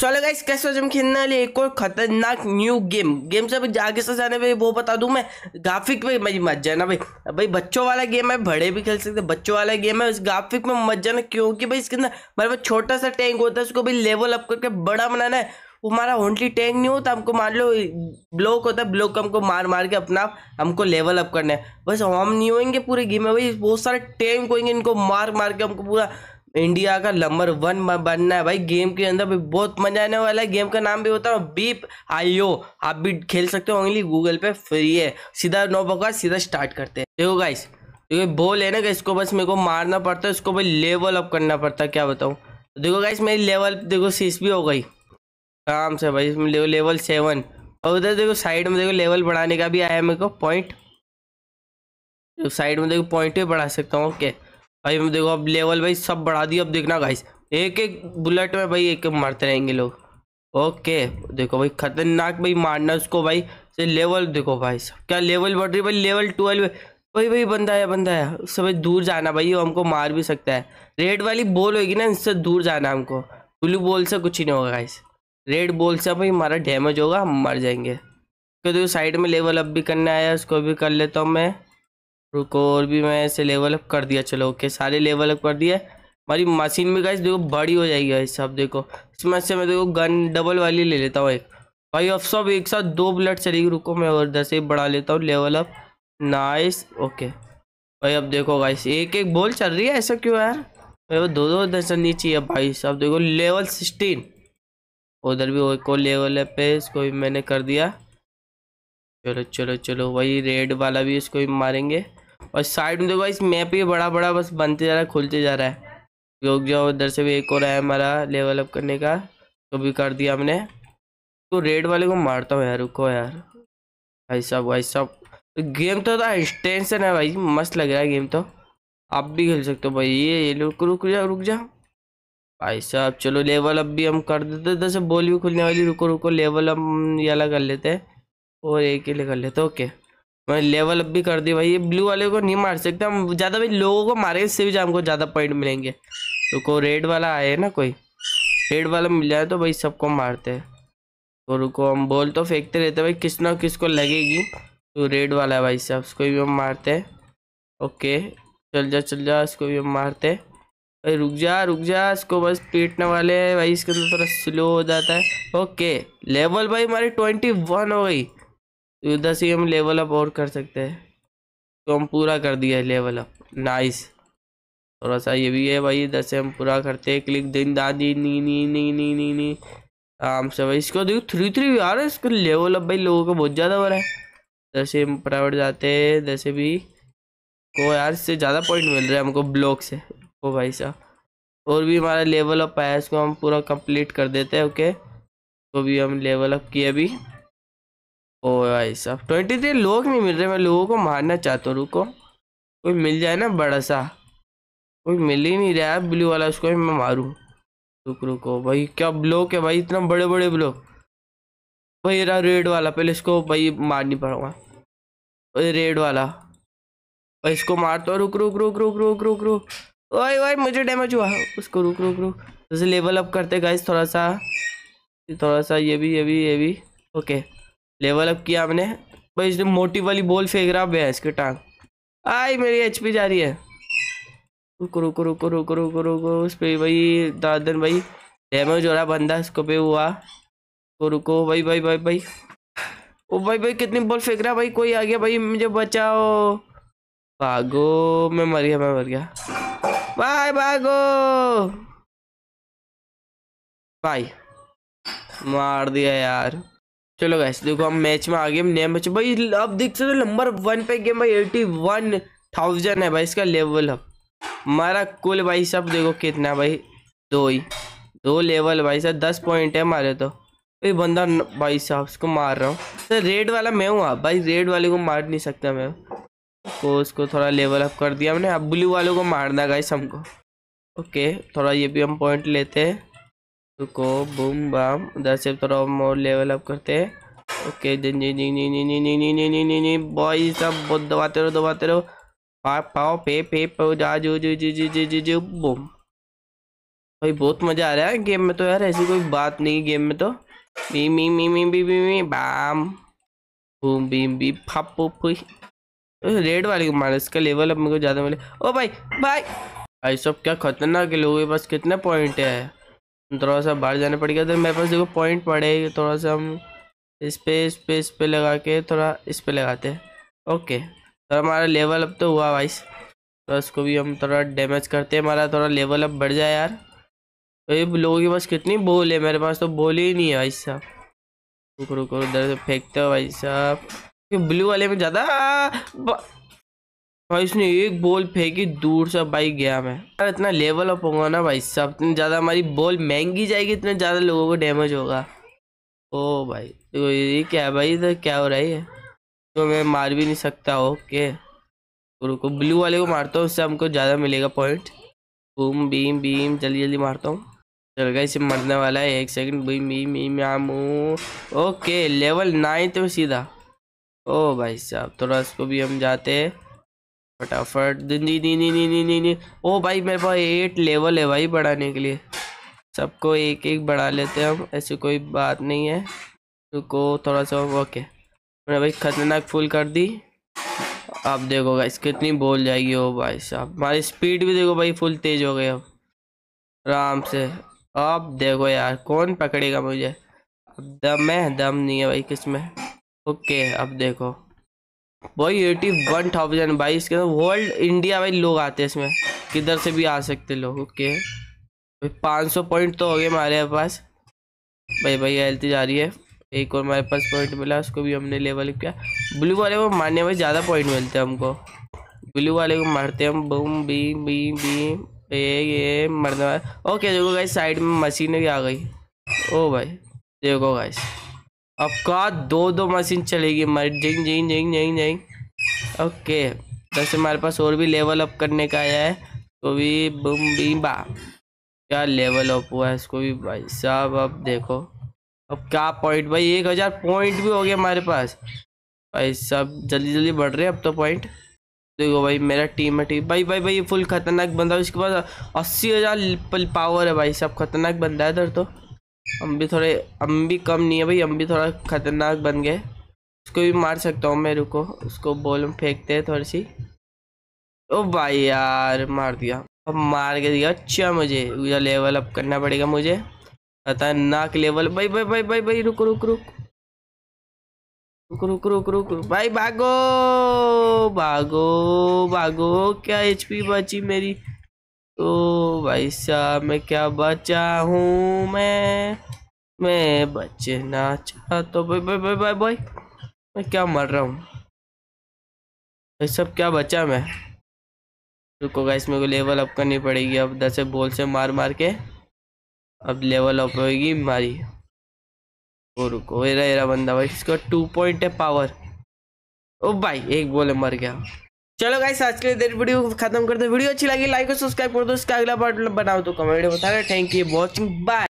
चलो गाइस कैसे हम खेलने वाले एक और खतरनाक न्यू गेम गेम से अभी आगे से जाने भाई वो बता दूं मैं ग्राफिक में भाई मत जाना भाई भाई बच्चों वाला गेम है बड़े भी खेल सकते बच्चों वाला गेम है उस ग्राफिक में मत जाना क्योंकि भाई इसके अंदर मेरे पास छोटा सा टैंक होता है उसको भी लेवल अप करके बड़ा बनाना है वो हमारा ओनली टैंक नहीं होता हमको मान लो ब्लॉक होता है ब्लॉक हमको मार मार के अपना हमको लेवल अप करना है बस हम नहीं होंगे पूरे गेम में भाई बहुत सारे टैंक होंगे इनको मार मार के हमको पूरा इंडिया का नंबर वन बनना है भाई गेम के अंदर बहुत मजा आने वाला है गेम का नाम भी होता है बीप आईओ आप भी खेल सकते हो ओनली गूगल पे फ्री है सीधा नो बकवास सीधा स्टार्ट करते हैं देखो गाइस ये बॉल है ना इसको बस मेरे को मारना पड़ता है इसको भाई लेवल अप करना पड़ता है क्या बताऊँ देखो गाइस मेरी लेवल देखो सीस भी हो गई आराम से भाई इसमें देखो लेवल सेवन और उधर देखो साइड में देखो लेवल बढ़ाने का भी आया मेरे को पॉइंट साइड में देखो पॉइंट भी बढ़ा सकता हूँ ओके okay. भाई देखो अब लेवल भाई सब बढ़ा दिया अब देखना गाइस एक एक बुलेट में भाई एक एक मारते रहेंगे लोग ओके देखो भाई खतरनाक भाई मारना उसको भाई से लेवल देखो भाई सब क्या लेवल बढ़ रही भाई लेवल ट्वेल्व भाई भाई बंदा है बंदा है उससे भाई दूर जाना भाई वो हमको मार भी सकता है रेड वाली बॉल होगी ना इससे दूर जाना हमको ब्लू बॉल से कुछ ही नहीं होगा गाइस रेड बॉल से भाई हमारा डैमेज होगा हम मर जाएंगे क्योंकि साइड में लेवल अप भी करना आया उसको भी कर लेता हूँ मैं रुको और भी मैं ऐसे लेवल अप कर दिया चलो ओके सारे लेवल अप कर दिया हमारी मशीन भी गाइस देखो बड़ी हो जाएगी गाइस सब देखो इसमें से मैं देखो गन डबल वाली ले लेता हूँ एक भाई अब सब एक साथ दो ब्लड चलेगी रुको मैं और दस ही बढ़ा लेता हूँ लेवल अप नाइस ओके भाई अब देखो गाइस एक एक बोल चल रही है ऐसा क्यों है भाई वो दो दो दस नीचे है भाई अब देखो लेवल सिक्सटीन उधर भी एक लेवल है पे इसको भी मैंने कर दिया चलो चलो चलो वही रेड वाला भी इसको भी मारेंगे और साइड में देखो इस मैप ही बड़ा बड़ा बस बनते जा रहा है खुलते जा रहा है रुक जाओ उधर से भी एक और है हमारा लेवल अप करने का तो भी कर दिया हमने तो रेड वाले को मारता हूँ यार रुको यार भाई साहब भाई साहब गेम तो टेंशन तो है भाई मस्त लग रहा है गेम तो आप भी खेल सकते हो भाई ये ये रुक रुक जा रुक जा भाई साहब चलो लेवल अप भी हम कर देते इधर से बोली भी खुलने वाली रुको रुको लेवल अप ये अलग कर लेते हैं और एक ही कर लेते ओके मैंने लेवल अप भी कर दी भाई ये ब्लू वाले को नहीं मार सकते हम ज़्यादा भाई लोगों को मारेंगे इससे भी हमको ज़्यादा पॉइंट मिलेंगे तो को रेड वाला आए ना कोई रेड वाला मिल जाए तो भाई सबको मारते हैं तो रुको हम बोल तो फेंकते रहते भाई किस ना किस को लगेगी तो रेड वाला है भाई साहब उसको भी हम मारते हैं ओके चल जा चल जा इसको भी हम मारते हैं भाई रुक जा रुक जा इसको बस पीटने वाले हैं भाई इसके अंदर थोड़ा स्लो हो जाता है ओके लेवल भाई हमारी ट्वेंटी वन हो गई इधर से हम लेवल अप और कर सकते हैं तो हम पूरा कर दिया है लेवल अप नाइस थोड़ा सा ये भी है भाई इधर से हम पूरा करते हैं क्लिक दिन दादी नी नी नी नी नी नी आराम से भाई इसको देखो थ्री थ्री आ रहा है इसको लेवल अप भाई लोगों का बहुत ज़्यादा हो रहा है इधर से हम प्राइवेट जाते हैं इधर से भी को यार इससे ज़्यादा पॉइंट मिल रहा है हमको ब्लॉक से ओ भाई साहब और भी हमारा लेवल अप आया इसको हम पूरा कंप्लीट कर देते हैं ओके तो भी हम लेवल अप किए अभी ओ भाई साहब ट्वेंटी थ्री लोग नहीं मिल रहे मैं लोगों को मारना चाहता हूँ रुको कोई मिल जाए ना बड़ा सा कोई मिल ही नहीं रहा है ब्लू वाला उसको भी मैं मारूँ रुक रुको भाई क्या ब्लॉक है भाई इतना बड़े बड़े ब्लॉक भाई रहा रेड वाला पहले इसको भाई मारनी पड़ेगा भाई रेड वाला भाई इसको मारता रुक रुक रुक रुक रुक रुक रुक भाई भाई मुझे डैमेज हुआ उसको रुक रुक रुक जैसे लेवल अप करते गाइस थोड़ा सा थोड़ा सा ये भी ये भी ये भी ओके लेवल अप किया हमने भाई इसने मोटी वाली बॉल फेंक रहा है के टांग आई मेरी एच जा रही है रुको रुको रुको रुको रुको रुको उस पर भाई दादन भाई डैमेज हो रहा बंदा इसको पे हुआ रुको रुको भाई भाई भाई भाई ओ भाई भाई कितनी बॉल फेंक रहा भाई कोई आ गया भाई मुझे बचाओ भागो मैं मर गया मैं मर गया भाई भागो भाई मार दिया यार चलो गैस देखो हम मैच में आ गए नया मैच भाई अब देख सकते हो नंबर वन पे गेम भाई एटी वन थाउजेंड है भाई इसका लेवल अब हमारा कुल भाई सब देखो कितना भाई दो ही दो लेवल भाई साहब दस पॉइंट है हमारे तो भाई बंदा भाई साहब उसको मार रहा हूँ तो रेड वाला मैं हूँ आप भाई रेड वाले को मार नहीं सकता मैं तो उसको थोड़ा लेवल अप कर दिया हमने अब ब्लू वालों को मारना गाइस हमको ओके थोड़ा ये भी हम पॉइंट लेते हैं रुको बूम बाम उधर से थोड़ा मोर लेवल अप करते ओके जी जी जी नी नी नी नी नी नी नी नी नी बॉय सब बहुत दबाते रहो दबाते रहो पाओ पे पे पाओ जा जो जो जी जी जी जी जी बूम भाई बहुत मज़ा आ रहा है गेम में तो यार ऐसी कोई बात नहीं गेम में तो मी मी मी मी बी बी मी बाम बूम बीम बी फप रेड वाले को मारे इसका लेवल अब मेरे को ज़्यादा मिले ओ भाई भाई भाई सब क्या खतरनाक लोग बस कितने पॉइंट है थोड़ा सा बाहर जाना पड़ेगा तो मेरे पास देखो पॉइंट पड़े थोड़ा सा हम इस पे इस पे इस पे लगा के थोड़ा इस पे लगाते हैं ओके तो हमारा लेवल अप तो हुआ वाइस तो इसको भी हम थोड़ा डैमेज करते हैं हमारा थोड़ा लेवल अप बढ़ जाए यार तो ये लोगों के पास कितनी बोल है मेरे पास तो बोल ही नहीं है भाई साहब रुको रुको उधर से फेंकते हो भाई साहब ब्लू वाले में ज़्यादा भाई इसने एक बॉल फेंकी दूर से भाई गया मैं यार इतना लेवल अप होगा ना भाई साहब इतनी ज़्यादा हमारी बॉल महंगी जाएगी इतने ज़्यादा लोगों को डैमेज होगा ओ भाई तो ये क्या है भाई इधर क्या हो रहा है तो मैं मार भी नहीं सकता ओके रुको ब्लू वाले को मारता हूँ उससे हमको ज़्यादा मिलेगा पॉइंट बूम बीम बीम जल्दी जल्दी मारता हूँ चल गया इसे मरने वाला है एक सेकंड बीम बीम बीम आम ओके लेवल नाइन्थ में सीधा ओ भाई साहब थोड़ा उसको भी हम जाते हैं फटाफट दी दी दी दी दी दी दी ओ भाई मेरे पास एट लेवल है भाई बढ़ाने के लिए सबको एक एक बढ़ा लेते हैं हम ऐसी कोई बात नहीं है को थोड़ा सा ओके मैंने भाई ख़तरनाक फुल कर दी आप देखो इस कितनी बोल जाएगी ओ भाई साहब हमारी स्पीड भी देखो भाई फुल तेज़ हो गई अब आराम से आप देखो यार कौन पकड़ेगा मुझे दम है दम नहीं है भाई किस में ओके अब देखो वही एटी वन थाउजेंड भाई इसके वर्ल्ड इंडिया भाई लोग आते हैं इसमें किधर से भी आ सकते लोग ओके पाँच सौ पॉइंट तो हो गए हमारे पास भाई भाई हेल्थी जा रही है एक और हमारे पास पॉइंट मिला उसको भी हमने लेवल किया ब्लू वाले को मारने में ज़्यादा पॉइंट मिलते हैं हमको ब्लू वाले को मारते हैं हम बूम बी बी बी ए ये मरने वाले ओके देखो गाइस साइड में मशीन भी आ गई ओ oh, भाई देखो गाइस अब का दो दो मशीन चलेगी हमारी जिंग जिंग जिंग जिंग जिंग ओके जैसे तो हमारे पास और भी लेवल अप करने का आया है तो भी बुम बा क्या लेवल अप हुआ है इसको भी भाई साहब अब देखो अब क्या पॉइंट भाई एक हज़ार पॉइंट भी हो गया हमारे पास भाई सब जल्दी जल्दी बढ़ रहे हैं अब तो पॉइंट देखो भाई मेरा टीम है टीम भाई भाई भाई फुल खतरनाक बंदा है इसके पास अस्सी हज़ार पावर है भाई सब खतरनाक बंदा है इधर तो हम भी थोड़े हम भी कम नहीं है भाई हम भी थोड़ा खतरनाक बन गए उसको भी मार सकता हूँ मैं रुको उसको बॉल फेंकते हैं थोड़ी सी ओ भाई यार मार दिया अब मार के दिया अच्छा मुझे मुझे लेवल अप करना पड़ेगा मुझे खतरनाक लेवल भाई भाई भाई भाई भाई रुको रुक रुक रुक रुक रुक रुक भाई भागो भागो भागो क्या एचपी बची मेरी तो भाई साहब मैं क्या बचा हूँ मैं मैं बचना चाहता तो भाई भाई भाई भाई भाई मैं क्या मर रहा हूँ भाई सब क्या बचा मैं रुको गाइस मेरे को लेवल अप करनी पड़ेगी अब दस बोल से मार मार के अब लेवल अप होगी मारी ओ रुको एरा एरा बंदा भाई इसका टू पॉइंट है पावर ओ भाई एक बोले मर गया चलो गाइस आज के लिए देर वीडियो खत्म करते वीडियो अच्छी लगी लाइक और सब्सक्राइब कर दो इसका अगला पार्ट बनाओ तो कमेंट बता रहे थैंक यू वॉचिंग बाय